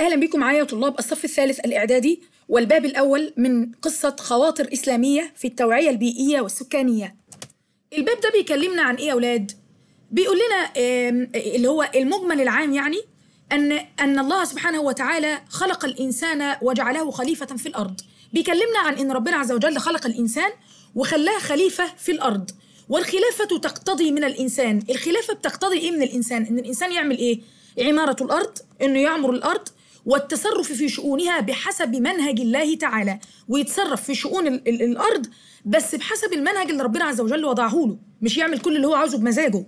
أهلا بكم معايا طلاب الصف الثالث الإعدادي والباب الأول من قصة خواطر إسلامية في التوعية البيئية والسكانية الباب ده بيكلمنا عن إيه يا أولاد؟ بيقول لنا اللي هو المجمل العام يعني أن أن الله سبحانه وتعالى خلق الإنسان وجعله خليفة في الأرض بيكلمنا عن أن ربنا عز وجل خلق الإنسان وخلاه خليفة في الأرض والخلافة تقتضي من الإنسان الخلافة بتقتضي إيه من الإنسان؟ إن الإنسان يعمل إيه؟ عمارة الأرض إنه يعمر الأرض والتصرف في شؤونها بحسب منهج الله تعالى ويتصرف في شؤون الـ الـ الارض بس بحسب المنهج اللي ربنا عز وجل وضعه له مش يعمل كل اللي هو عاوزه بمزاجه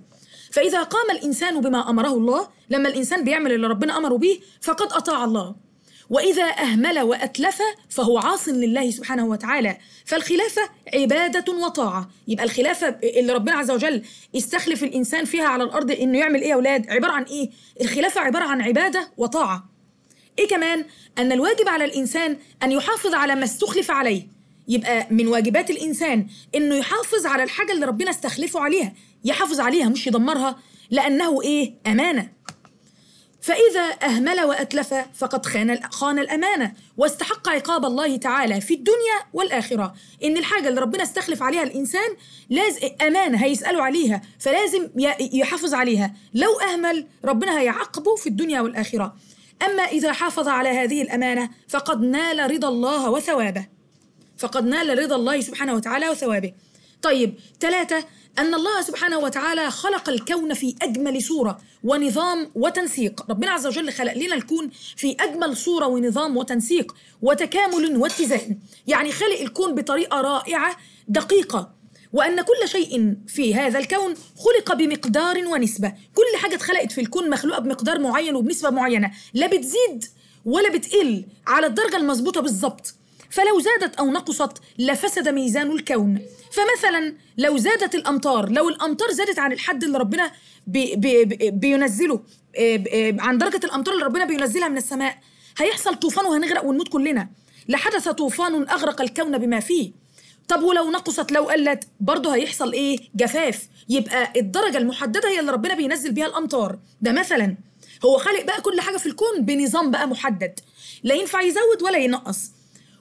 فاذا قام الانسان بما امره الله لما الانسان بيعمل اللي ربنا امره به فقد اطاع الله واذا اهمل واتلف فهو عاص لله سبحانه وتعالى فالخلافه عباده وطاعه يبقى الخلافه اللي ربنا عز وجل استخلف الانسان فيها على الارض انه يعمل ايه يا اولاد عباره عن ايه الخلافه عباره عن عباده وطاعه ايه كمان ان الواجب على الانسان ان يحافظ على ما استخلف عليه يبقى من واجبات الانسان انه يحافظ على الحاجه اللي ربنا استخلفه عليها يحافظ عليها مش يدمرها لانه ايه امانه فإذا أهمل وأتلف فقد خان خان الأمانة واستحق عقاب الله تعالى في الدنيا والآخرة إن الحاجة اللي ربنا استخلف عليها الإنسان لازم أمانة هيسأله عليها فلازم يحافظ عليها لو أهمل ربنا هيعاقبه في الدنيا والآخرة أما إذا حافظ على هذه الأمانة فقد نال رضا الله وثوابه فقد نال رضا الله سبحانه وتعالى وثوابه طيب ثلاثة أن الله سبحانه وتعالى خلق الكون في أجمل صورة ونظام وتنسيق ربنا عز وجل خلق لنا الكون في أجمل صورة ونظام وتنسيق وتكامل واتزان يعني خلق الكون بطريقة رائعة دقيقة وأن كل شيء في هذا الكون خلق بمقدار ونسبة كل حاجة اتخلقت في الكون مخلوقة بمقدار معين وبنسبة معينة لا بتزيد ولا بتقل على الدرجة المظبوطة بالظبط فلو زادت أو نقصت لفسد ميزان الكون فمثلا لو زادت الأمطار لو الأمطار زادت عن الحد اللي ربنا بي بي بي بينزله آه، آه، عن درجة الأمطار اللي ربنا بينزلها من السماء هيحصل طوفان وهنغرق ونموت كلنا لحدث طوفان أغرق الكون بما فيه طب ولو نقصت لو قلت برضه هيحصل ايه جفاف يبقى الدرجه المحدده هي اللي ربنا بينزل بيها الامطار ده مثلا هو خالق بقى كل حاجه في الكون بنظام بقى محدد لا ينفع يزود ولا ينقص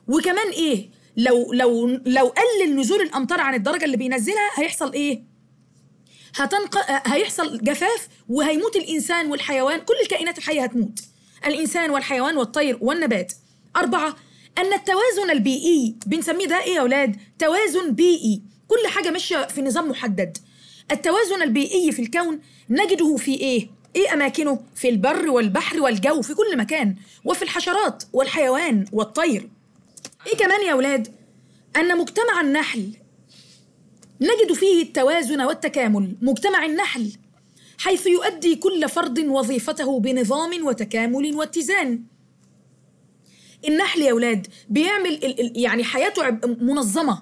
وكمان ايه لو لو لو قلل نزول الامطار عن الدرجه اللي بينزلها هيحصل ايه هتنق... هيحصل جفاف وهيموت الانسان والحيوان كل الكائنات الحيه هتموت الانسان والحيوان والطير والنبات اربعه ان التوازن البيئي بنسميه ده ايه يا اولاد توازن بيئي كل حاجه ماشيه في نظام محدد التوازن البيئي في الكون نجده في ايه ايه اماكنه في البر والبحر والجو في كل مكان وفي الحشرات والحيوان والطير ايه كمان يا اولاد ان مجتمع النحل نجد فيه التوازن والتكامل مجتمع النحل حيث يؤدي كل فرد وظيفته بنظام وتكامل واتزان النحل يا ولاد بيعمل يعني حياته منظمه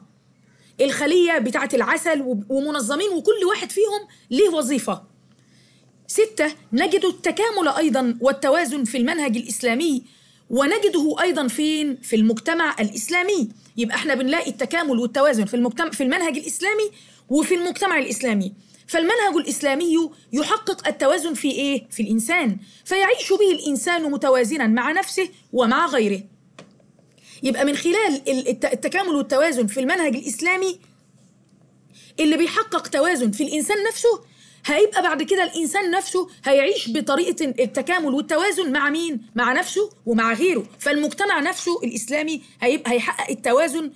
الخليه بتاعه العسل ومنظمين وكل واحد فيهم ليه وظيفه ستة نجد التكامل أيضا والتوازن في المنهج الإسلامي ونجده أيضا فين؟ في المجتمع الإسلامي يبقى احنا بنلاقي التكامل والتوازن في, المجتمع في المنهج الإسلامي وفي المجتمع الإسلامي فالمنهج الإسلامي يحقق التوازن في إيه؟ في الإنسان فيعيش به الإنسان متوازنا مع نفسه ومع غيره يبقى من خلال التكامل والتوازن في المنهج الإسلامي اللي بيحقق توازن في الإنسان نفسه هيبقى بعد كده الإنسان نفسه هيعيش بطريقة التكامل والتوازن مع مين؟ مع نفسه ومع غيره فالمجتمع نفسه الإسلامي هيبقى هيحقق التوازن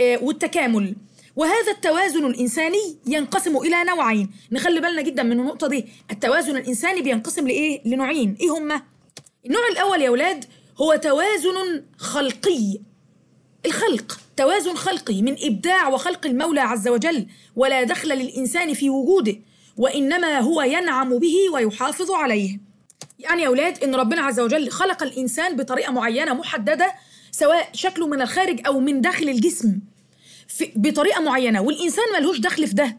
آه، والتكامل وهذا التوازن الإنساني ينقسم إلى نوعين نخلي بالنا جدا من النقطة دي التوازن الإنساني بينقسم لإيه؟ لنوعين إيه هما؟ النوع الأول يا ولاد هو توازن خلقي الخلق توازن خلقي من إبداع وخلق المولى عز وجل ولا دخل للإنسان في وجوده وإنما هو ينعم به ويحافظ عليه يعني يا ولاد إن ربنا عز وجل خلق الإنسان بطريقة معينة محددة سواء شكله من الخارج أو من داخل الجسم في بطريقه معينه والانسان ملهوش دخل في ده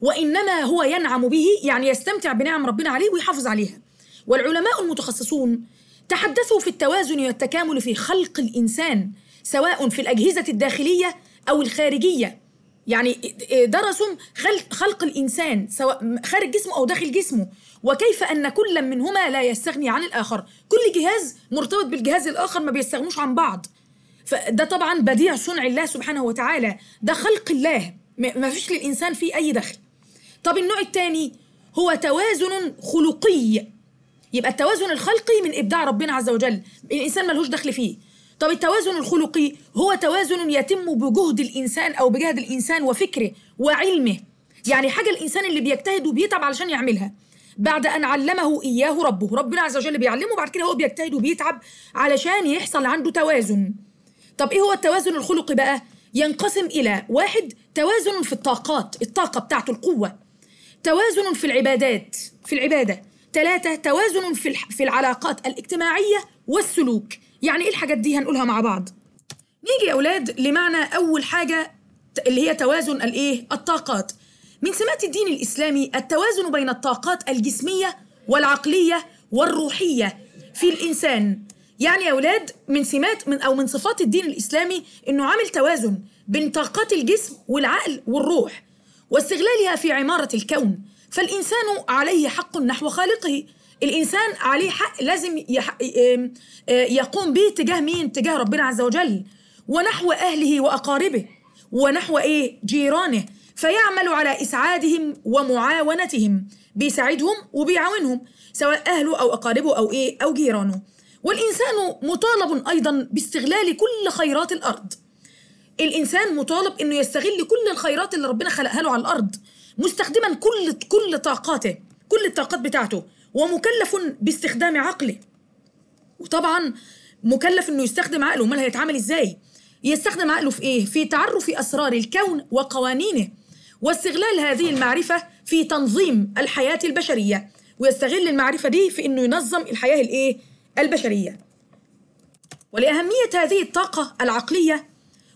وانما هو ينعم به يعني يستمتع بنعم ربنا عليه ويحافظ عليها والعلماء المتخصصون تحدثوا في التوازن والتكامل في خلق الانسان سواء في الاجهزه الداخليه او الخارجيه يعني درسوا خلق, خلق الانسان سواء خارج جسمه او داخل جسمه وكيف ان كل منهما لا يستغني عن الاخر كل جهاز مرتبط بالجهاز الاخر ما بيستغنوش عن بعض فده طبعا بديع صنع الله سبحانه وتعالى ده خلق الله ما فيش للإنسان فيه أي دخل طب النوع الثاني هو توازن خلقي يبقى التوازن الخلقي من إبداع ربنا عز وجل الإنسان ملهوش دخل فيه طب التوازن الخلقي هو توازن يتم بجهد الإنسان أو بجهد الإنسان وفكره وعلمه يعني حاجة الإنسان اللي بيجتهد وبيتعب علشان يعملها بعد أن علمه إياه ربه ربنا عز وجل بيعلمه بعد كده هو بيجتهد وبيتعب علشان يحصل عنده توازن طب ايه هو التوازن الخلقي بقى ينقسم الى واحد توازن في الطاقات الطاقه بتاعته القوه توازن في العبادات في العباده ثلاثة توازن في في العلاقات الاجتماعية والسلوك يعني ايه الحاجات دي هنقولها مع بعض نيجي يا اولاد لمعنى اول حاجة اللي هي توازن الايه الطاقات من سمات الدين الاسلامي التوازن بين الطاقات الجسمية والعقلية والروحية في الانسان يعني يا اولاد من سمات من او من صفات الدين الاسلامي انه عامل توازن بين طاقات الجسم والعقل والروح واستغلالها في عماره الكون فالانسان عليه حق نحو خالقه الانسان عليه حق لازم يقوم به تجاه مين تجاه ربنا عز وجل ونحو اهله واقاربه ونحو ايه جيرانه فيعمل على اسعادهم ومعاونتهم بيساعدهم وبيعاونهم سواء اهله او اقاربه او ايه او جيرانه والإنسان مطالب أيضا باستغلال كل خيرات الأرض الإنسان مطالب أنه يستغل كل الخيرات اللي ربنا خلقها له على الأرض مستخدما كل كل طاقاته كل الطاقات بتاعته ومكلف باستخدام عقله وطبعا مكلف انه يستخدم عقله امال هيتعامل ازاي يستخدم عقله في ايه في تعرف اسرار الكون وقوانينه واستغلال هذه المعرفه في تنظيم الحياه البشريه ويستغل المعرفه دي في انه ينظم الحياه الايه البشرية ولأهمية هذه الطاقة العقلية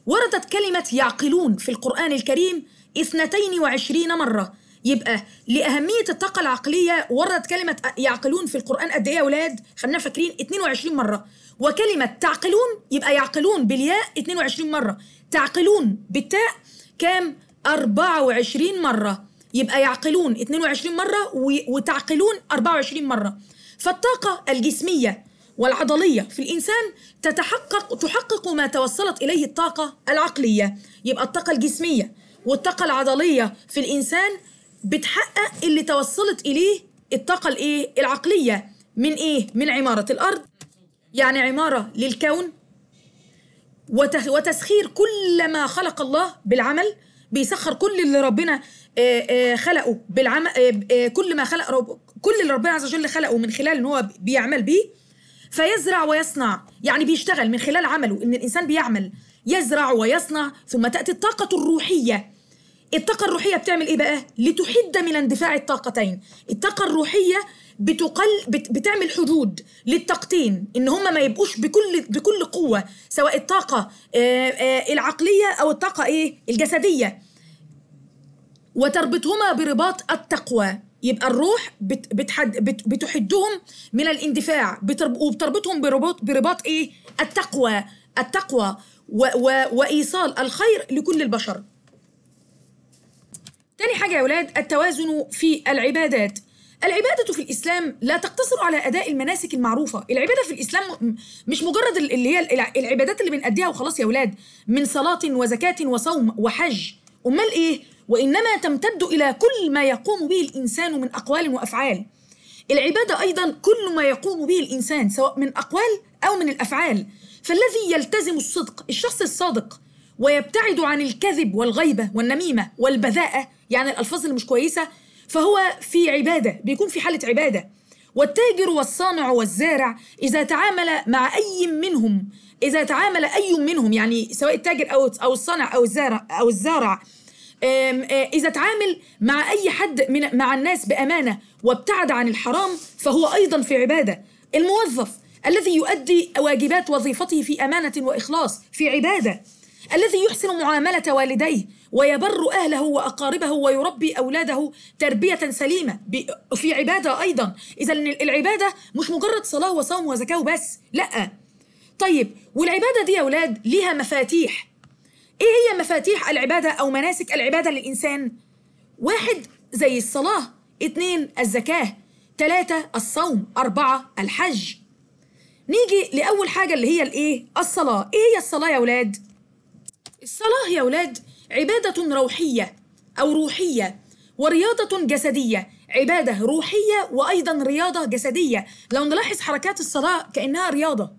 وردت كلمة يعقلون في القرآن الكريم 22 مرة يبقى لأهمية الطاقة العقلية وردت كلمة يعقلون في القرآن قد إيه يا أولاد؟ خلينا فاكرين 22 مرة وكلمة تعقلون يبقى يعقلون بالياء 22 مرة تعقلون بالتاء كام؟ 24 مرة يبقى يعقلون 22 مرة وتعقلون 24 مرة فالطاقة الجسمية والعضلية في الإنسان تتحقق تحقق ما توصلت إليه الطاقة العقلية يبقى الطاقة الجسمية والطاقة العضلية في الإنسان بتحقق اللي توصلت إليه الطاقة الإيه؟ العقلية من إيه؟ من عمارة الأرض يعني عمارة للكون وتسخير كل ما خلق الله بالعمل بيسخر كل اللي ربنا آه، آه، خلقه بالعمل آه، كل ما خلق كل اللي ربنا عز وجل خلقه من خلال ان هو بيعمل بيه فيزرع ويصنع يعني بيشتغل من خلال عمله إن الإنسان بيعمل يزرع ويصنع ثم تأتي الطاقة الروحية الطاقة الروحية بتعمل إيه بقى؟ لتحد من اندفاع الطاقتين الطاقة الروحية بتقل بت بتعمل حدود للطاقتين ان هما ما يبقوش بكل بكل قوه سواء الطاقه آآ آه، آآ آه، العقليه او الطاقه ايه الجسديه وتربطهما برباط التقوى يبقى الروح بت بتحد بت بتحدهم من الاندفاع بترب وبتربطهم برباط برباط ايه التقوى التقوى و و وايصال الخير لكل البشر تاني حاجه يا اولاد التوازن في العبادات العبادة في الإسلام لا تقتصر على أداء المناسك المعروفة العبادة في الإسلام مش مجرد اللي هي العبادات اللي بنأديها وخلاص يا أولاد من صلاة وزكاة وصوم وحج أمال إيه؟ وإنما تمتد إلى كل ما يقوم به الإنسان من أقوال وأفعال العبادة أيضا كل ما يقوم به الإنسان سواء من أقوال أو من الأفعال فالذي يلتزم الصدق الشخص الصادق ويبتعد عن الكذب والغيبة والنميمة والبذاءة يعني الألفاظ اللي مش كويسة فهو في عبادة بيكون في حالة عبادة والتاجر والصانع والزارع إذا تعامل مع أي منهم إذا تعامل أي منهم يعني سواء التاجر أو أو الصانع أو الزارع أو الزارع إذا تعامل مع أي حد من مع الناس بأمانة وابتعد عن الحرام فهو أيضا في عبادة الموظف الذي يؤدي واجبات وظيفته في أمانة وإخلاص في عبادة الذي يحسن معاملة والديه ويبر أهله وأقاربه ويربي أولاده تربية سليمة في عبادة أيضا إذا العبادة مش مجرد صلاة وصوم وزكاة وبس لأ طيب والعبادة دي يا أولاد ليها مفاتيح إيه هي مفاتيح العبادة أو مناسك العبادة للإنسان؟ واحد زي الصلاة اتنين الزكاة تلاتة الصوم أربعة الحج نيجي لأول حاجة اللي هي الإيه؟ الصلاة إيه هي الصلاة يا ولاد؟ الصلاة يا ولاد عبادة روحية أو روحية ورياضة جسدية عبادة روحية وأيضا رياضة جسدية لو نلاحظ حركات الصلاة كأنها رياضة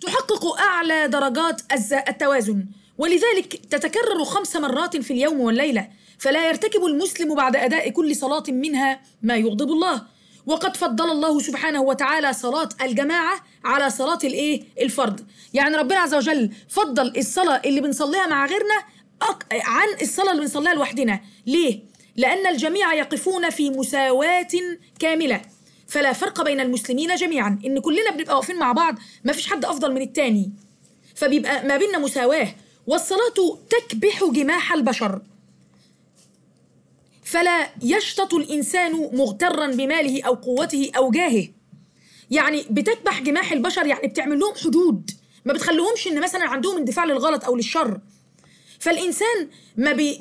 تحقق أعلى درجات التوازن ولذلك تتكرر خمس مرات في اليوم والليلة فلا يرتكب المسلم بعد أداء كل صلاة منها ما يغضب الله وقد فضل الله سبحانه وتعالى صلاة الجماعة على صلاة الايه الفرد يعني ربنا عز وجل فضل الصلاة اللي بنصليها مع غيرنا عن الصلاة اللي بنصليها لوحدنا ليه؟ لأن الجميع يقفون في مساواة كاملة فلا فرق بين المسلمين جميعا إن كلنا بنبقى واقفين مع بعض ما فيش حد أفضل من التاني فبيبقى ما بيننا مساواة والصلاة تكبح جماح البشر فلا يشتط الإنسان مغترا بماله أو قوته أو جاهه يعني بتكبح جماح البشر يعني بتعمل لهم حدود ما بتخليهمش ان مثلا عندهم اندفاع للغلط او للشر فالانسان ما بي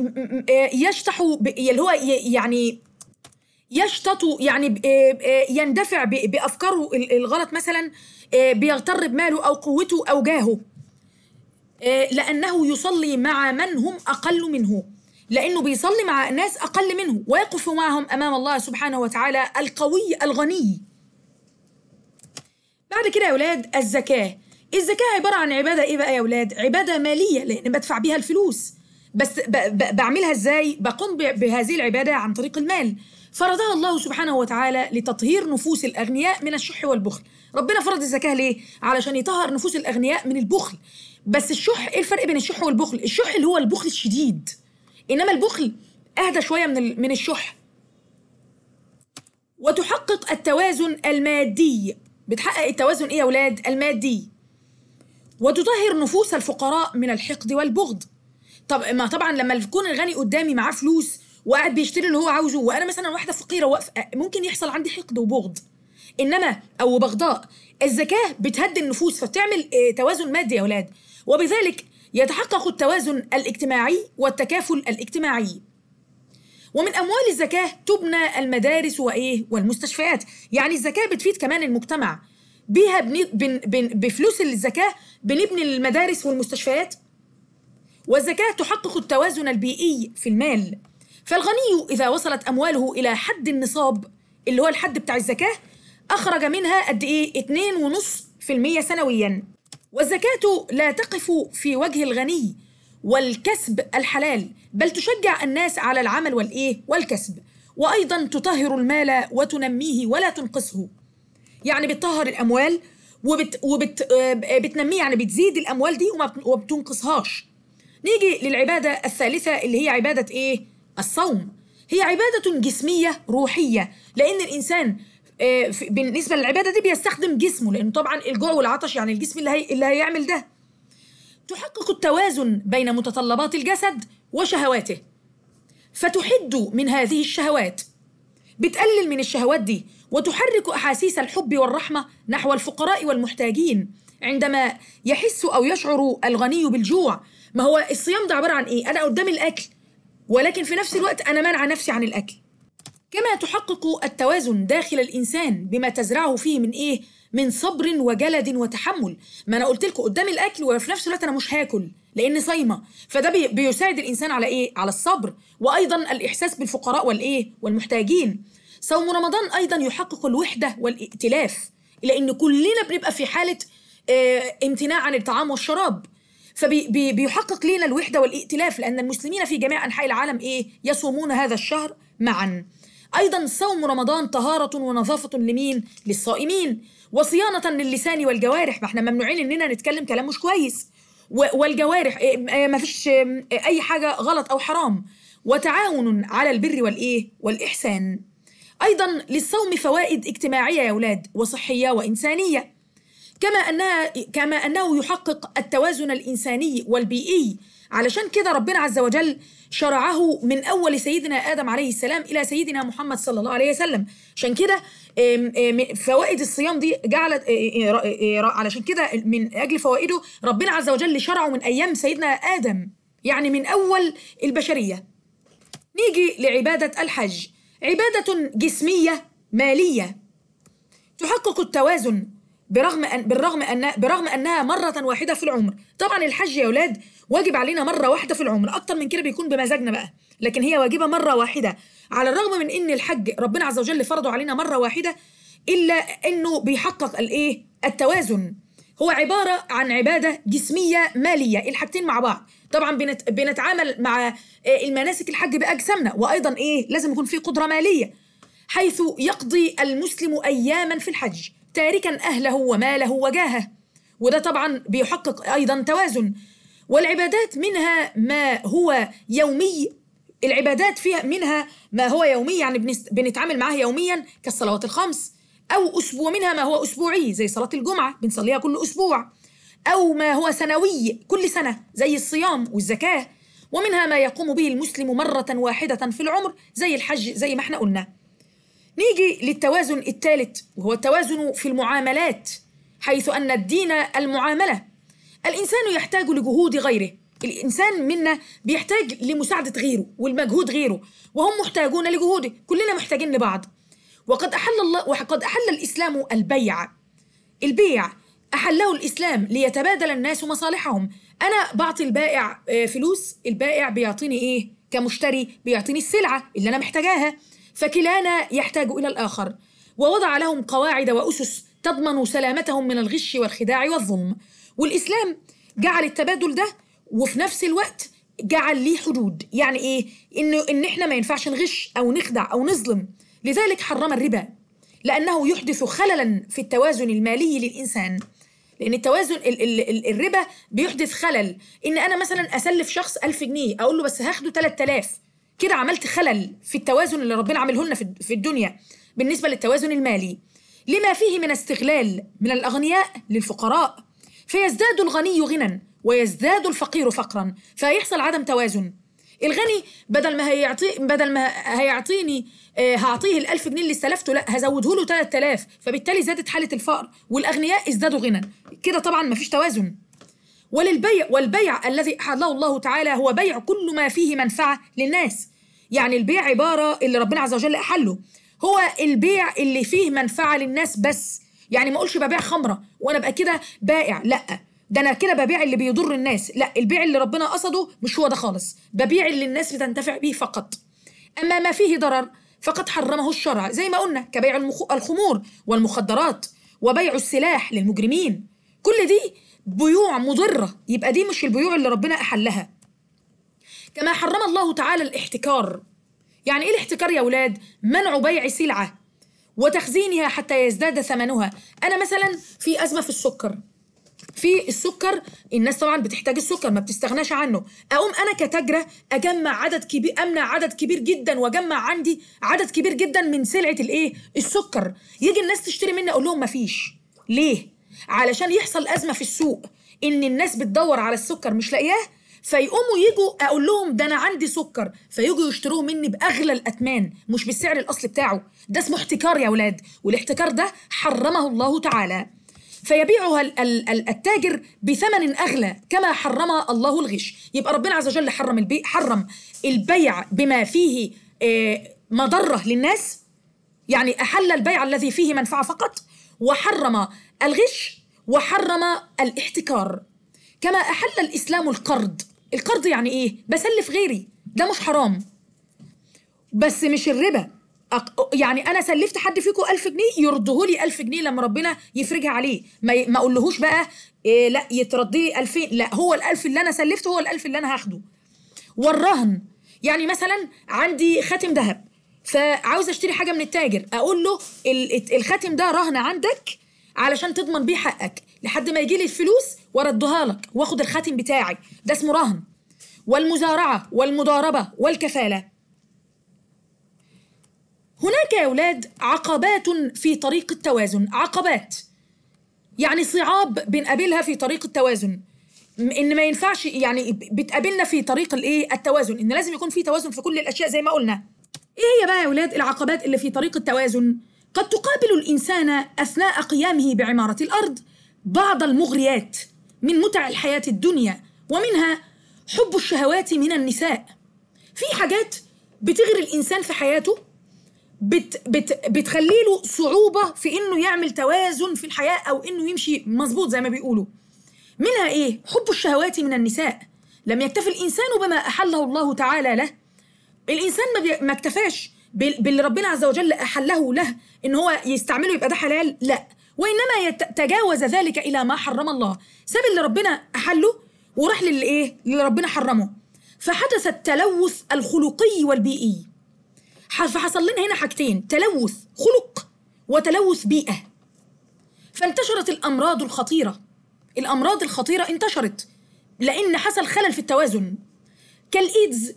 يشتح اللي هو يعني يشتط يعني آه، آه، يندفع بافكاره الغلط مثلا آه، بيغتر بماله او قوته او جاهه آه، لأنه يصلي مع من هم أقل منه لأنه بيصلي مع ناس أقل منه ويقف معهم أمام الله سبحانه وتعالى القوي الغني بعد كده يا أولاد الزكاة الزكاة عبارة عن عبادة إيه بقى يا أولاد؟ عبادة مالية لأن بدفع بيها الفلوس بس بعملها إزاي؟ بقوم بهذه العبادة عن طريق المال فرضها الله سبحانه وتعالى لتطهير نفوس الأغنياء من الشح والبخل ربنا فرض الزكاة ليه؟ علشان يطهر نفوس الأغنياء من البخل بس الشح ايه الفرق بين الشح والبخل الشح اللي هو البخل الشديد انما البخل اهدى شويه من من الشح وتحقق التوازن المادي بتحقق التوازن ايه يا اولاد المادي وتطهر نفوس الفقراء من الحقد والبغض طب ما طبعا لما يكون الغني قدامي معاه فلوس وقاعد بيشتري اللي هو عاوزه وانا مثلا واحده فقيره واقفه ممكن يحصل عندي حقد وبغض انما او بغضاء الزكاه بتهدي النفوس فبتعمل آه، توازن مادي يا اولاد وبذلك يتحقق التوازن الاجتماعي والتكافل الاجتماعي ومن اموال الزكاه تبنى المدارس وايه والمستشفيات يعني الزكاه بتفيد كمان المجتمع بيها بن... بن... بن... بفلوس الزكاه بنبني المدارس والمستشفيات والزكاه تحقق التوازن البيئي في المال فالغني اذا وصلت امواله الى حد النصاب اللي هو الحد بتاع الزكاه اخرج منها قد ايه 2.5% سنويا والزكاة لا تقف في وجه الغني والكسب الحلال بل تشجع الناس على العمل والإيه والكسب وأيضا تطهر المال وتنميه ولا تنقصه يعني بتطهر الأموال وبت, وبت آه، بتنميه يعني بتزيد الأموال دي وما بتنقصهاش نيجي للعبادة الثالثة اللي هي عبادة إيه؟ الصوم هي عبادة جسمية روحية لأن الإنسان آه، بالنسبه للعباده دي بيستخدم جسمه لانه طبعا الجوع والعطش يعني الجسم اللي هي اللي هيعمل ده تحقق التوازن بين متطلبات الجسد وشهواته فتحد من هذه الشهوات بتقلل من الشهوات دي وتحرك احاسيس الحب والرحمه نحو الفقراء والمحتاجين عندما يحس او يشعر الغني بالجوع ما هو الصيام ده عباره عن ايه انا قدام الاكل ولكن في نفس الوقت انا منع نفسي عن الاكل كما تحقق التوازن داخل الإنسان بما تزرعه فيه من إيه؟ من صبر وجلد وتحمل ما أنا قلت لكم قدام الأكل وفي نفس الوقت أنا مش هاكل لأن صايمة فده بيساعد الإنسان على إيه؟ على الصبر وأيضا الإحساس بالفقراء والإيه؟ والمحتاجين صوم رمضان أيضا يحقق الوحدة والائتلاف لأن كلنا بنبقى في حالة آه، امتناع عن الطعام والشراب فبيحقق فبي لنا الوحدة والائتلاف لأن المسلمين في جميع أنحاء العالم إيه؟ يصومون هذا الشهر معاً أيضا صوم رمضان طهارة ونظافة لمين؟ للصائمين وصيانة للسان والجوارح ما احنا ممنوعين إننا نتكلم كلام مش كويس والجوارح إيه، إيه، ما فيش إيه، أي حاجة غلط أو حرام وتعاون على البر والإيه؟ والإحسان أيضا للصوم فوائد اجتماعية يا أولاد وصحية وإنسانية كما أنها كما أنه يحقق التوازن الإنساني والبيئي علشان كده ربنا عز وجل شرعه من أول سيدنا آدم عليه السلام إلى سيدنا محمد صلى الله عليه وسلم عشان كده فوائد الصيام دي جعلت آه، آه، آه، علشان كده من أجل فوائده ربنا عز وجل شرعه من أيام سيدنا آدم يعني من أول البشرية نيجي لعبادة الحج عبادة جسمية مالية تحقق التوازن برغم أن بالرغم أن برغم أنها مرة واحدة في العمر طبعا الحج يا أولاد واجب علينا مرة واحدة في العمر أكتر من كده بيكون بمزاجنا بقى لكن هي واجبة مرة واحدة على الرغم من إن الحج ربنا عز وجل فرضه علينا مرة واحدة إلا إنه بيحقق الإيه التوازن هو عبارة عن عبادة جسمية مالية الحاجتين مع بعض طبعا بنت... بنتعامل مع آه، المناسك الحج بأجسامنا وأيضا إيه لازم يكون في قدرة مالية حيث يقضي المسلم أياما في الحج تاركا أهله وماله وجاهه وده طبعا بيحقق أيضا توازن والعبادات منها ما هو يومي العبادات فيها منها ما هو يومي يعني بنتعامل معاه يوميا كالصلوات الخمس أو أسبوع منها ما هو أسبوعي زي صلاة الجمعة بنصليها كل أسبوع أو ما هو سنوي كل سنة زي الصيام والزكاة ومنها ما يقوم به المسلم مرة واحدة في العمر زي الحج زي ما احنا قلنا نيجي للتوازن الثالث وهو التوازن في المعاملات حيث أن الدين المعاملة الإنسان يحتاج لجهود غيره الإنسان منا بيحتاج لمساعدة غيره والمجهود غيره وهم محتاجون لجهوده كلنا محتاجين لبعض وقد أحل الله وقد أحل الإسلام البيع البيع أحله الإسلام ليتبادل الناس مصالحهم أنا بعطي البائع آه، فلوس البائع بيعطيني إيه كمشتري بيعطيني السلعة اللي أنا محتاجاها فكلانا يحتاج إلى الآخر ووضع لهم قواعد وأسس تضمن سلامتهم من الغش والخداع والظلم والإسلام جعل التبادل ده وفي نفس الوقت جعل ليه حدود يعني إيه؟ إنه إن إحنا ما ينفعش نغش أو نخدع أو نظلم لذلك حرم الربا لأنه يحدث خللا في التوازن المالي للإنسان لأن التوازن ال ال ال الربا بيحدث خلل إن أنا مثلا أسلف شخص ألف جنيه أقول له بس هاخده 3000 كده عملت خلل في التوازن اللي ربنا عامله لنا في الدنيا بالنسبة للتوازن المالي لما فيه من استغلال من الأغنياء للفقراء فيزداد الغني غنى ويزداد الفقير فقرا فيحصل عدم توازن الغني بدل ما هيعطي بدل ما هيعطيني آه، هعطيه ال 1000 جنيه اللي استلفته لا هزوده له 3000 فبالتالي زادت حاله الفقر والاغنياء ازدادوا غنى كده طبعا مفيش توازن وللبيع والبيع الذي احله الله تعالى هو بيع كل ما فيه منفعه للناس يعني البيع عباره اللي ربنا عز وجل احله هو البيع اللي فيه منفعه للناس بس يعني ما اقولش ببيع خمره وانا ابقى كده بائع لا ده انا كده ببيع اللي بيضر الناس لا البيع اللي ربنا قصده مش هو ده خالص ببيع اللي الناس بتنتفع بيه فقط اما ما فيه ضرر فقد حرمه الشرع زي ما قلنا كبيع الخمور والمخدرات وبيع السلاح للمجرمين كل دي بيوع مضرة يبقى دي مش البيوع اللي ربنا أحلها كما حرم الله تعالى الاحتكار يعني إيه الاحتكار يا اولاد منع بيع سلعة وتخزينها حتى يزداد ثمنها انا مثلا في ازمه في السكر في السكر الناس طبعا بتحتاج السكر ما بتستغناش عنه اقوم انا كتاجره اجمع عدد كبير امنع عدد كبير جدا واجمع عندي عدد كبير جدا من سلعه الايه السكر يجي الناس تشتري مني اقول لهم مفيش ليه علشان يحصل ازمه في السوق ان الناس بتدور على السكر مش لاقياه فيقوموا يجوا اقول لهم ده انا عندي سكر فيجوا يشتروه مني باغلى الاثمان مش بالسعر الاصلي بتاعه ده اسمه احتكار يا اولاد والاحتكار ده حرمه الله تعالى فيبيعها التاجر بثمن اغلى كما حرم الله الغش يبقى ربنا عز وجل حرم البيع حرم البيع بما فيه آه، مضره للناس يعني احل البيع الذي فيه منفعه فقط وحرم الغش وحرم الاحتكار كما احل الاسلام القرض القرض يعني ايه بسلف غيري ده مش حرام بس مش الربا يعني انا سلفت حد فيكم 1000 جنيه يرده لي 1000 جنيه لما ربنا يفرجها عليه ما ما اقولهوش بقى إيه لا يتردي لي 2000 لا هو ال1000 اللي انا سلفته هو ال1000 اللي انا هاخده والرهن يعني مثلا عندي خاتم ذهب فعاوز اشتري حاجه من التاجر اقول له الخاتم ده رهن عندك علشان تضمن بيه حقك لحد ما يجي لي الفلوس وردها لك واخد الخاتم بتاعي ده اسمه رهن والمزارعة والمضاربة والكفالة هناك يا أولاد عقبات في طريق التوازن عقبات يعني صعاب بنقابلها في طريق التوازن ان ما ينفعش يعني بتقابلنا في طريق الايه التوازن ان لازم يكون في توازن في كل الاشياء زي ما قلنا ايه هي بقى يا اولاد العقبات اللي في طريق التوازن قد تقابل الانسان اثناء قيامه بعماره الارض بعض المغريات من متع الحياة الدنيا ومنها حب الشهوات من النساء في حاجات بتغري الإنسان في حياته بت بت بتخلي له صعوبة في إنه يعمل توازن في الحياة أو إنه يمشي مظبوط زي ما بيقولوا منها إيه؟ حب الشهوات من النساء لم يكتف الإنسان بما أحله الله تعالى له الإنسان ما, بي... ما اكتفاش باللي ربنا عز وجل أحله له إن هو يستعمله يبقى ده حلال لا وإنما يتجاوز ذلك إلى ما حرم الله ساب اللي ربنا أحله وراح للإيه؟ اللي ربنا حرمه فحدث التلوث الخلقي والبيئي فحصل لنا هنا حاجتين تلوث خلق وتلوث بيئة فانتشرت الأمراض الخطيرة الأمراض الخطيرة انتشرت لأن حصل خلل في التوازن كالإيدز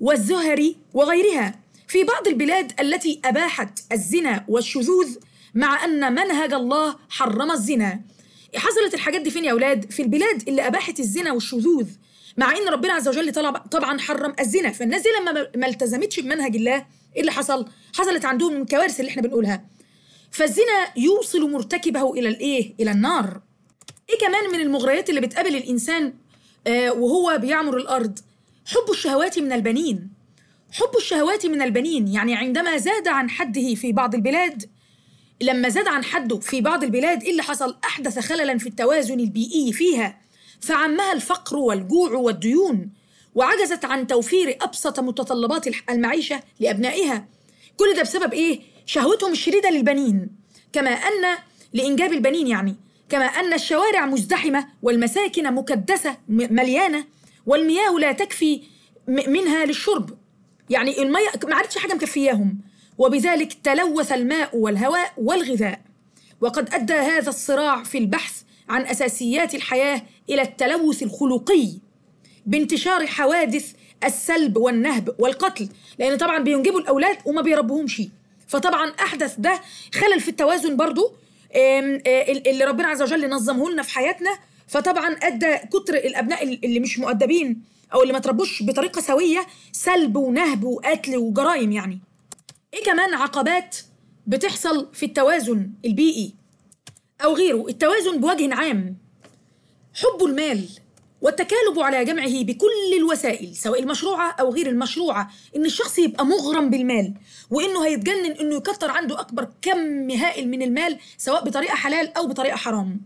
والزهري وغيرها في بعض البلاد التي أباحت الزنا والشذوذ مع أن منهج الله حرم الزنا حصلت الحاجات دي فين يا أولاد؟ في البلاد اللي أباحت الزنا والشذوذ مع ان ربنا عز وجل طلب طبعا حرم الزنا فالناس دي لما ما التزمتش بمنهج الله ايه اللي حصل حصلت عندهم من الكوارث اللي احنا بنقولها فالزنا يوصل مرتكبه الى الايه الى النار ايه كمان من المغريات اللي بتقابل الانسان آه وهو بيعمر الارض حب الشهوات من البنين حب الشهوات من البنين يعني عندما زاد عن حده في بعض البلاد لما زاد عن حده في بعض البلاد إيه اللي حصل أحدث خللا في التوازن البيئي فيها فعمها الفقر والجوع والديون وعجزت عن توفير أبسط متطلبات المعيشة لأبنائها كل ده بسبب إيه؟ شهوتهم الشديدة للبنين كما أن لإنجاب البنين يعني كما أن الشوارع مزدحمة والمساكن مكدسة مليانة والمياه لا تكفي منها للشرب يعني المية ما عادتش حاجة مكفياهم وبذلك تلوث الماء والهواء والغذاء وقد أدى هذا الصراع في البحث عن أساسيات الحياة إلى التلوث الخلقي بانتشار حوادث السلب والنهب والقتل لأن طبعا بينجبوا الأولاد وما بيربوهمش فطبعا أحدث ده خلل في التوازن برضو اللي ربنا عز وجل نظمه لنا في حياتنا فطبعا أدى كتر الأبناء اللي مش مؤدبين أو اللي ما تربوش بطريقة سوية سلب ونهب وقتل وجرائم يعني ايه كمان عقبات بتحصل في التوازن البيئي او غيره التوازن بوجه عام حب المال والتكالب على جمعه بكل الوسائل سواء المشروعة أو غير المشروعة إن الشخص يبقى مغرم بالمال وإنه هيتجنن إنه يكتر عنده أكبر كم هائل من المال سواء بطريقة حلال أو بطريقة حرام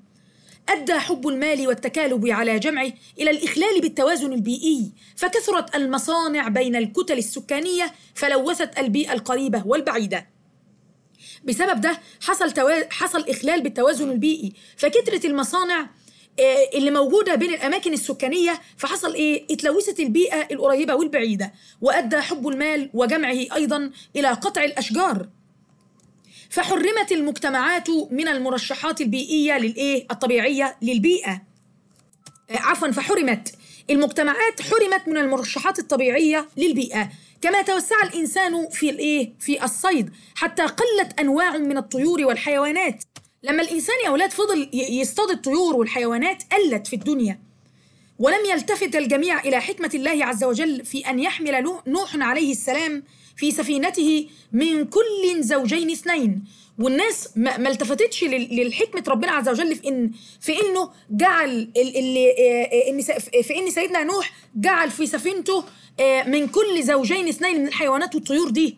أدى حب المال والتكالب على جمعه إلى الإخلال بالتوازن البيئي فكثرت المصانع بين الكتل السكانية فلوثت البيئة القريبة والبعيدة بسبب ده حصل, توا... حصل إخلال بالتوازن البيئي فكثرة المصانع آه، اللي موجودة بين الأماكن السكانية فحصل إيه؟ اتلوثت البيئة القريبة والبعيدة وأدى حب المال وجمعه أيضا إلى قطع الأشجار فحرمت المجتمعات من المرشحات البيئية للإيه؟ الطبيعية للبيئة آه، عفوا فحرمت المجتمعات حرمت من المرشحات الطبيعية للبيئة كما توسع الإنسان في الإيه؟ في الصيد حتى قلت أنواع من الطيور والحيوانات لما الإنسان يا أولاد فضل يصطاد الطيور والحيوانات قلت في الدنيا ولم يلتفت الجميع إلى حكمة الله عز وجل في أن يحمل نوح عليه السلام في سفينته من كل زوجين اثنين والناس ما, التفتتش للحكمه ربنا عز وجل في ان في انه جعل اللي آه، آه، ان في ان سيدنا نوح جعل في سفينته آه، من كل زوجين اثنين من الحيوانات والطيور دي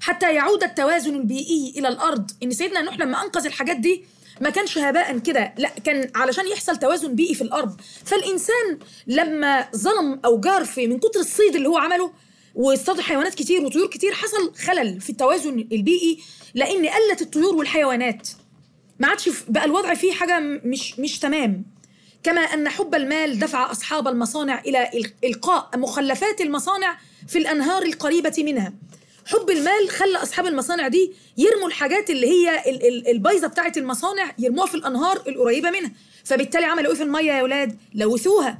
حتى يعود التوازن البيئي الى الارض ان سيدنا نوح لما انقذ الحاجات دي ما كانش هباء كده لا كان علشان يحصل توازن بيئي في الارض فالانسان لما ظلم او جار في من كتر الصيد اللي هو عمله واصطادوا حيوانات كتير وطيور كتير حصل خلل في التوازن البيئي لان قلت الطيور والحيوانات ما عادش بقى الوضع فيه حاجه مش مش تمام كما ان حب المال دفع اصحاب المصانع الى القاء مخلفات المصانع في الانهار القريبه منها حب المال خلى اصحاب المصانع دي يرموا الحاجات اللي هي البايظه بتاعه المصانع يرموها في الانهار القريبه منها فبالتالي عملوا ايه في الميه يا اولاد لوثوها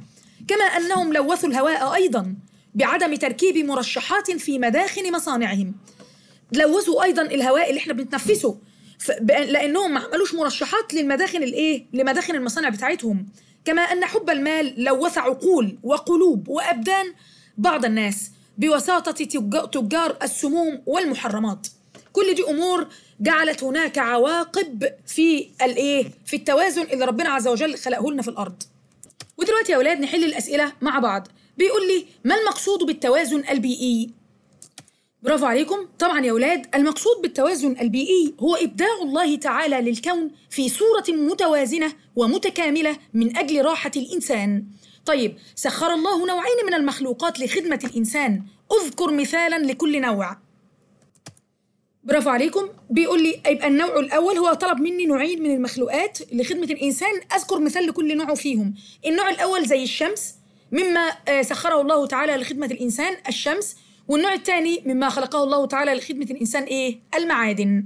كما انهم لوثوا الهواء ايضا بعدم تركيب مرشحات في مداخن مصانعهم لوثوا ايضا الهواء اللي احنا بنتنفسه لانهم ما عملوش مرشحات للمداخن الايه لمداخن المصانع بتاعتهم كما ان حب المال لوث عقول وقلوب وابدان بعض الناس بوساطه تجار السموم والمحرمات كل دي امور جعلت هناك عواقب في الايه في التوازن اللي ربنا عز وجل خلقه لنا في الارض ودلوقتي يا اولاد نحل الاسئله مع بعض بيقول لي ما المقصود بالتوازن البيئي؟ برافو عليكم طبعا يا ولاد المقصود بالتوازن البيئي هو إبداع الله تعالى للكون في صورة متوازنة ومتكاملة من أجل راحة الإنسان طيب سخر الله نوعين من المخلوقات لخدمة الإنسان اذكر مثالا لكل نوع برافو عليكم بيقول لي يبقى النوع الاول هو طلب مني نوعين من المخلوقات لخدمه الانسان اذكر مثال لكل نوع فيهم النوع الاول زي الشمس مما آه، سخره الله تعالى لخدمة الإنسان الشمس والنوع الثاني مما خلقه الله تعالى لخدمة الإنسان إيه؟ المعادن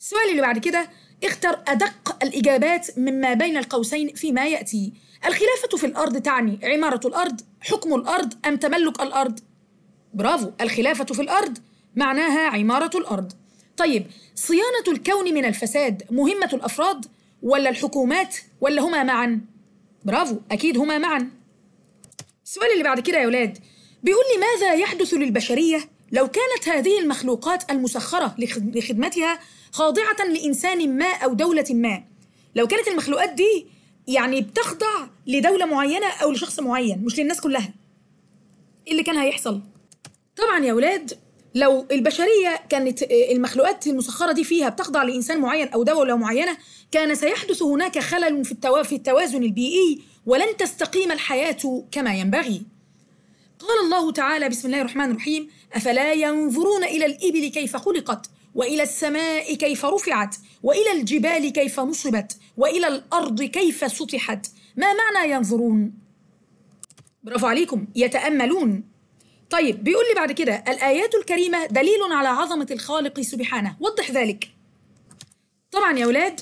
السؤال اللي بعد كده اختر أدق الإجابات مما بين القوسين فيما يأتي الخلافة في الأرض تعني عمارة الأرض حكم الأرض أم تملك الأرض برافو الخلافة في الأرض معناها عمارة الأرض طيب صيانة الكون من الفساد مهمة الأفراد ولا الحكومات ولا هما معا برافو أكيد هما معا السؤال اللي بعد كده يا ولاد بيقول لي ماذا يحدث للبشرية لو كانت هذه المخلوقات المسخرة لخدمتها خاضعة لإنسان ما أو دولة ما لو كانت المخلوقات دي يعني بتخضع لدولة معينة أو لشخص معين مش للناس كلها إيه اللي كان هيحصل؟ طبعا يا ولاد لو البشرية كانت آه، المخلوقات المسخرة دي فيها بتخضع لإنسان معين أو دولة معينة كان سيحدث هناك خلل في التوازن البيئي ولن تستقيم الحياة كما ينبغي قال الله تعالى بسم الله الرحمن الرحيم أفلا ينظرون إلى الإبل كيف خلقت وإلى السماء كيف رفعت وإلى الجبال كيف نصبت وإلى الأرض كيف سطحت ما معنى ينظرون برافو عليكم يتأملون طيب بيقول لي بعد كده الآيات الكريمة دليل على عظمة الخالق سبحانه وضح ذلك طبعا يا أولاد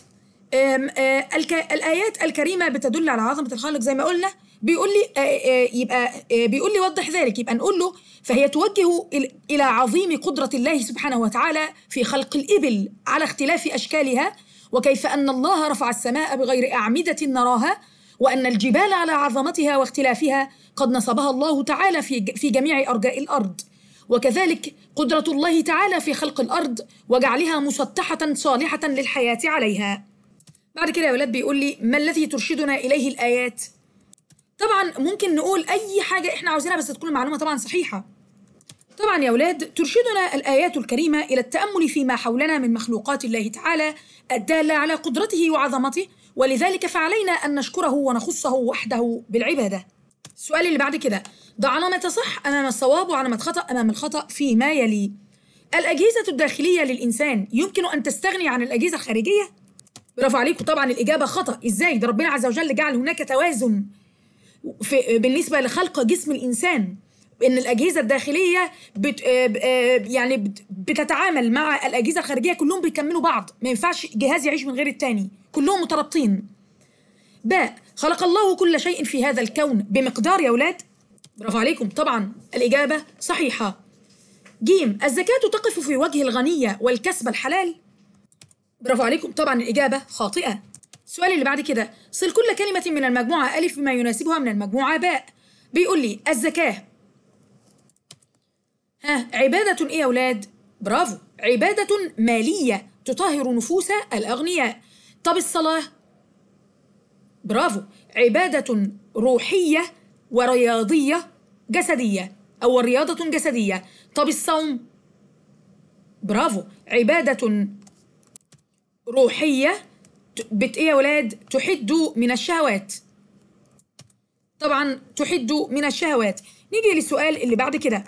آه، الآيات الكريمة بتدل على عظمة الخالق زي ما قلنا بيقول لي آه، آه، يبقى بيقول لي وضح ذلك يبقى نقول له فهي توجه إلى عظيم قدرة الله سبحانه وتعالى في خلق الإبل على اختلاف أشكالها وكيف أن الله رفع السماء بغير أعمدة نراها وأن الجبال على عظمتها واختلافها قد نصبها الله تعالى في, في جميع أرجاء الأرض وكذلك قدرة الله تعالى في خلق الأرض وجعلها مسطحة صالحة للحياة عليها بعد كده يا ولاد بيقول لي ما الذي ترشدنا إليه الآيات؟ طبعا ممكن نقول أي حاجة إحنا عاوزينها بس تكون المعلومة طبعا صحيحة طبعا يا ولاد ترشدنا الآيات الكريمة إلى التأمل فيما حولنا من مخلوقات الله تعالى الدالة على قدرته وعظمته ولذلك فعلينا أن نشكره ونخصه وحده بالعبادة السؤال اللي بعد كده ضع نمط صح أمام الصواب وعلامة خطأ أمام الخطأ فيما يلي الأجهزة الداخلية للإنسان يمكن أن تستغني عن الأجهزة الخارجية؟ برافو عليكم طبعا الإجابة خطأ إزاي ده ربنا عز وجل جعل هناك توازن في بالنسبة لخلق جسم الإنسان ان الاجهزه الداخليه بت آه، آه، يعني بتتعامل مع الاجهزه الخارجيه كلهم بيكملوا بعض ما ينفعش جهاز يعيش من غير التاني كلهم مترابطين باء خلق الله كل شيء في هذا الكون بمقدار يا ولاد برافو عليكم طبعا الاجابه صحيحه جيم الزكاه تقف في وجه الغنيه والكسب الحلال برافو عليكم طبعا الإجابة خاطئة السؤال اللي بعد كده صل كل كلمة من المجموعة ألف بما يناسبها من المجموعة باء بيقول لي الزكاة ها عبادة إيه يا أولاد؟ برافو عبادة مالية تطهر نفوس الأغنياء طب الصلاة؟ برافو عبادة روحية ورياضية جسدية أو رياضة جسدية طب الصوم؟ برافو عبادة روحية بت إيه يا ولاد؟ تحد من الشهوات طبعا تحد من الشهوات نيجي للسؤال اللي بعد كده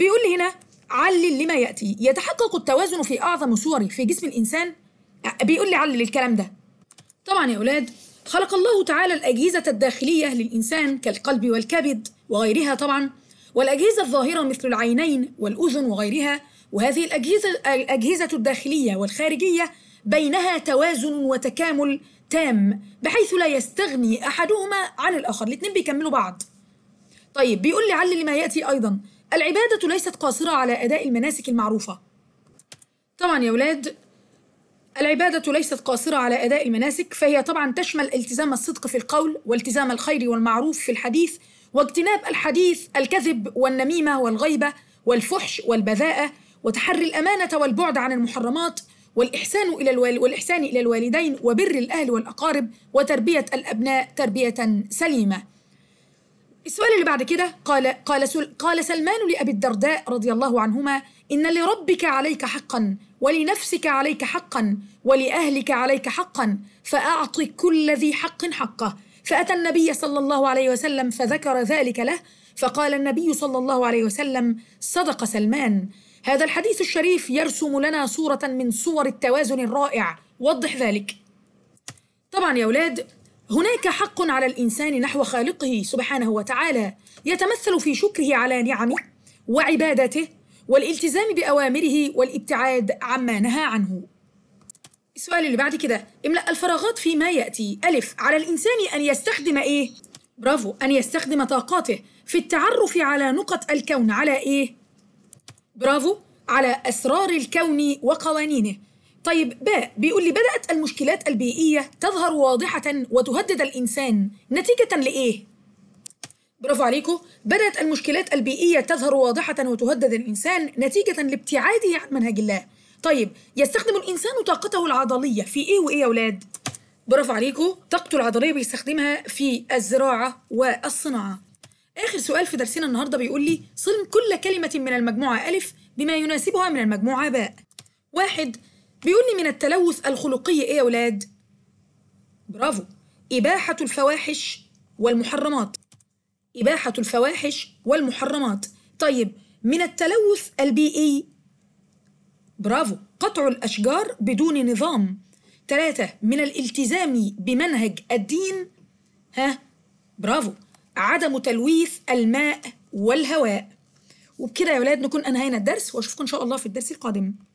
بيقول لي هنا علل لما ياتي يتحقق التوازن في اعظم صوره في جسم الانسان بيقول لي علل الكلام ده طبعا يا اولاد خلق الله تعالى الاجهزه الداخليه للانسان كالقلب والكبد وغيرها طبعا والاجهزه الظاهره مثل العينين والاذن وغيرها وهذه الاجهزه الاجهزه الداخليه والخارجيه بينها توازن وتكامل تام بحيث لا يستغني احدهما عن الاخر الاثنين بيكملوا بعض طيب بيقول لي علل لما ياتي ايضا العبادة ليست قاصرة على أداء المناسك المعروفة طبعا يا ولاد العبادة ليست قاصرة على أداء المناسك فهي طبعا تشمل التزام الصدق في القول والتزام الخير والمعروف في الحديث واجتناب الحديث الكذب والنميمة والغيبة والفحش والبذاءة وتحري الأمانة والبعد عن المحرمات والإحسان إلى الوال... والإحسان إلى الوالدين وبر الأهل والأقارب وتربية الأبناء تربية سليمة السؤال اللي بعد كده قال قال سل قال سلمان لأبي الدرداء رضي الله عنهما إن لربك عليك حقا ولنفسك عليك حقا ولأهلك عليك حقا فأعط كل ذي حق حقه فأتى النبي صلى الله عليه وسلم فذكر ذلك له فقال النبي صلى الله عليه وسلم صدق سلمان هذا الحديث الشريف يرسم لنا صورة من صور التوازن الرائع وضح ذلك طبعا يا أولاد هناك حق على الإنسان نحو خالقه سبحانه وتعالى يتمثل في شكره على نعمه وعبادته والالتزام بأوامره والابتعاد عما نهى عنه السؤال اللي بعد كده املأ الفراغات فيما يأتي ألف على الإنسان أن يستخدم إيه؟ برافو أن يستخدم طاقاته في التعرف على نقط الكون على إيه؟ برافو على أسرار الكون وقوانينه طيب باء بيقول لي بدأت المشكلات البيئية تظهر واضحة وتهدد الإنسان نتيجة لإيه؟ برافو عليكم بدأت المشكلات البيئية تظهر واضحة وتهدد الإنسان نتيجة لابتعاده عن منهج الله طيب يستخدم الإنسان طاقته العضلية في إيه وإيه يا أولاد؟ برافو عليكم طاقته العضلية بيستخدمها في الزراعة والصناعة آخر سؤال في درسنا النهاردة بيقول لي صلم كل كلمة من المجموعة ألف بما يناسبها من المجموعة باء واحد بيقول لي من التلوث الخلقي ايه يا ولاد برافو اباحه الفواحش والمحرمات اباحه الفواحش والمحرمات طيب من التلوث البيئي e؟ برافو قطع الاشجار بدون نظام ثلاثة من الالتزام بمنهج الدين ها برافو عدم تلويث الماء والهواء وبكده يا ولاد نكون انهينا الدرس واشوفكم ان شاء الله في الدرس القادم